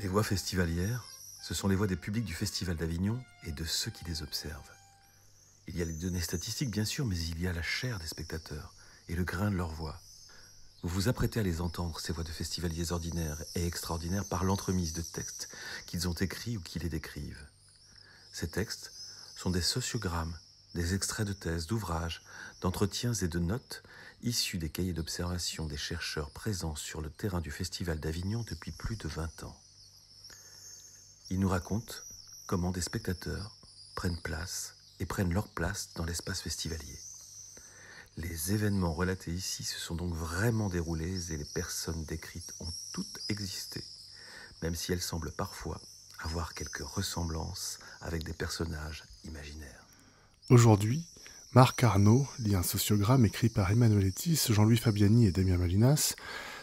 Les voix festivalières, ce sont les voix des publics du Festival d'Avignon et de ceux qui les observent. Il y a les données statistiques, bien sûr, mais il y a la chair des spectateurs et le grain de leur voix. Vous vous apprêtez à les entendre, ces voix de festivaliers ordinaires et extraordinaires, par l'entremise de textes qu'ils ont écrits ou qui les décrivent. Ces textes sont des sociogrammes, des extraits de thèses, d'ouvrages, d'entretiens et de notes issus des cahiers d'observation des chercheurs présents sur le terrain du Festival d'Avignon depuis plus de 20 ans. Il nous raconte comment des spectateurs prennent place et prennent leur place dans l'espace festivalier. Les événements relatés ici se sont donc vraiment déroulés et les personnes décrites ont toutes existé, même si elles semblent parfois avoir quelques ressemblances avec des personnages imaginaires. Aujourd'hui, Marc Arnaud lit un sociogramme écrit par Emmanuel Etis, Jean-Louis Fabiani et Damien Malinas,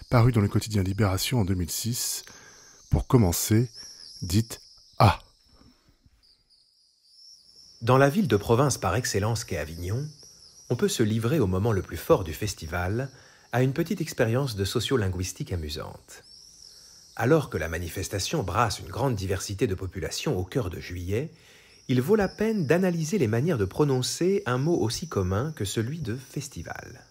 paru dans le quotidien Libération en 2006. Pour commencer, dites A. Dans la ville de province par excellence qu'est Avignon, on peut se livrer au moment le plus fort du festival à une petite expérience de sociolinguistique amusante. Alors que la manifestation brasse une grande diversité de populations au cœur de juillet, il vaut la peine d'analyser les manières de prononcer un mot aussi commun que celui de festival.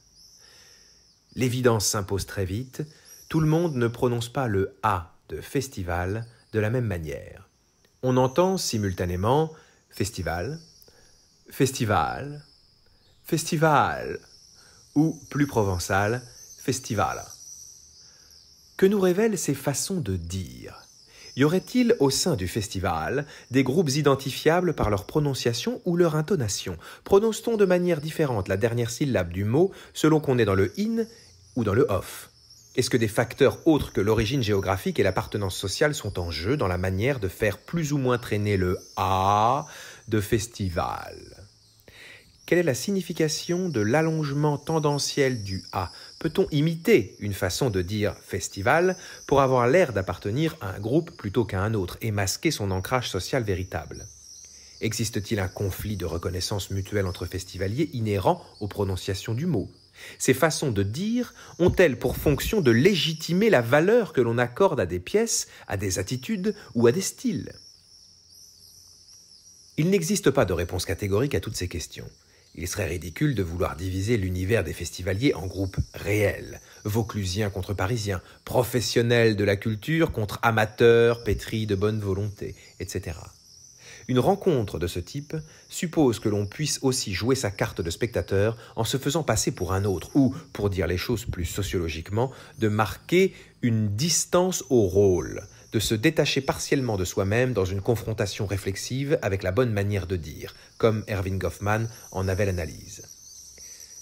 L'évidence s'impose très vite, tout le monde ne prononce pas le A de festival, de la même manière. On entend simultanément festival, festival, festival, ou plus provençal, festival. Que nous révèlent ces façons de dire Y aurait-il au sein du festival des groupes identifiables par leur prononciation ou leur intonation Prononce-t-on de manière différente la dernière syllabe du mot selon qu'on est dans le in ou dans le off est-ce que des facteurs autres que l'origine géographique et l'appartenance sociale sont en jeu dans la manière de faire plus ou moins traîner le A de festival Quelle est la signification de l'allongement tendanciel du A Peut-on imiter une façon de dire festival pour avoir l'air d'appartenir à un groupe plutôt qu'à un autre et masquer son ancrage social véritable Existe-t-il un conflit de reconnaissance mutuelle entre festivaliers inhérent aux prononciations du mot ces façons de dire ont-elles pour fonction de légitimer la valeur que l'on accorde à des pièces, à des attitudes ou à des styles Il n'existe pas de réponse catégorique à toutes ces questions. Il serait ridicule de vouloir diviser l'univers des festivaliers en groupes réels, vauclusiens contre parisiens, professionnels de la culture contre amateurs pétris de bonne volonté, etc. Une rencontre de ce type suppose que l'on puisse aussi jouer sa carte de spectateur en se faisant passer pour un autre, ou, pour dire les choses plus sociologiquement, de marquer une distance au rôle, de se détacher partiellement de soi-même dans une confrontation réflexive avec la bonne manière de dire, comme Erwin Goffman en avait l'analyse.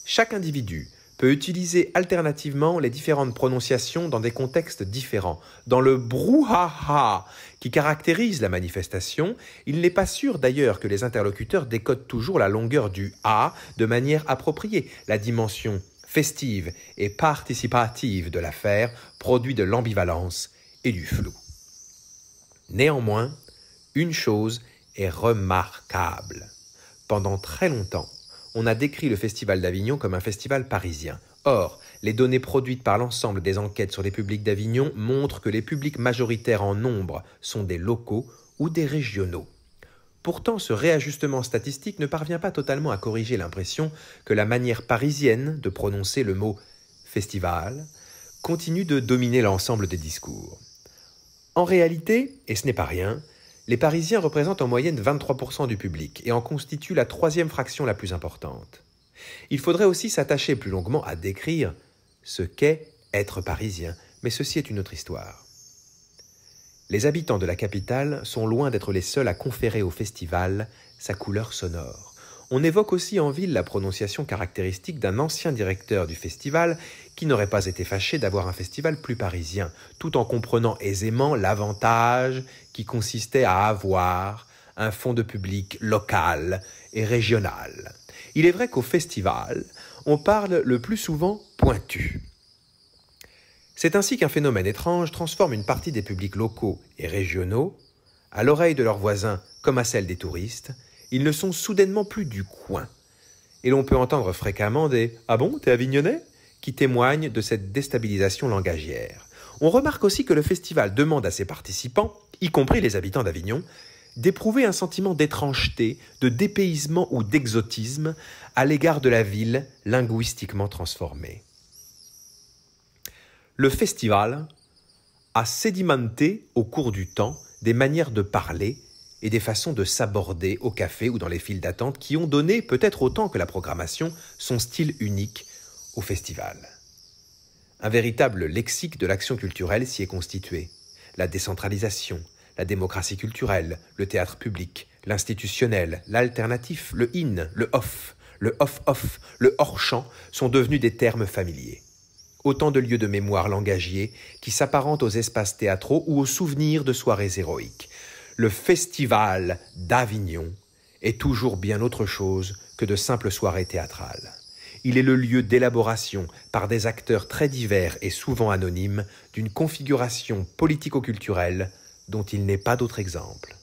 Chaque individu peut utiliser alternativement les différentes prononciations dans des contextes différents. Dans le brouhaha qui caractérise la manifestation, il n'est pas sûr d'ailleurs que les interlocuteurs décodent toujours la longueur du A de manière appropriée. La dimension festive et participative de l'affaire produit de l'ambivalence et du flou. Néanmoins, une chose est remarquable. Pendant très longtemps, on a décrit le Festival d'Avignon comme un festival parisien. Or, les données produites par l'ensemble des enquêtes sur les publics d'Avignon montrent que les publics majoritaires en nombre sont des locaux ou des régionaux. Pourtant, ce réajustement statistique ne parvient pas totalement à corriger l'impression que la manière parisienne de prononcer le mot festival continue de dominer l'ensemble des discours. En réalité, et ce n'est pas rien, les Parisiens représentent en moyenne 23% du public et en constituent la troisième fraction la plus importante. Il faudrait aussi s'attacher plus longuement à décrire ce qu'est être parisien, mais ceci est une autre histoire. Les habitants de la capitale sont loin d'être les seuls à conférer au festival sa couleur sonore. On évoque aussi en ville la prononciation caractéristique d'un ancien directeur du festival qui n'aurait pas été fâché d'avoir un festival plus parisien, tout en comprenant aisément l'avantage qui consistait à avoir un fonds de public local et régional. Il est vrai qu'au festival, on parle le plus souvent pointu. C'est ainsi qu'un phénomène étrange transforme une partie des publics locaux et régionaux, à l'oreille de leurs voisins comme à celle des touristes, ils ne sont soudainement plus du coin. Et l'on peut entendre fréquemment des Ah bon, t'es avignonnais qui témoignent de cette déstabilisation langagière. On remarque aussi que le festival demande à ses participants, y compris les habitants d'Avignon, d'éprouver un sentiment d'étrangeté, de dépaysement ou d'exotisme à l'égard de la ville linguistiquement transformée. Le festival a sédimenté au cours du temps des manières de parler et des façons de s'aborder au café ou dans les files d'attente qui ont donné, peut-être autant que la programmation, son style unique au festival. Un véritable lexique de l'action culturelle s'y est constitué. La décentralisation, la démocratie culturelle, le théâtre public, l'institutionnel, l'alternatif, le in, le off, le off-off, le hors-champ sont devenus des termes familiers. Autant de lieux de mémoire langagiers qui s'apparentent aux espaces théâtraux ou aux souvenirs de soirées héroïques, le Festival d'Avignon est toujours bien autre chose que de simples soirées théâtrales. Il est le lieu d'élaboration, par des acteurs très divers et souvent anonymes, d'une configuration politico-culturelle dont il n'est pas d'autre exemple.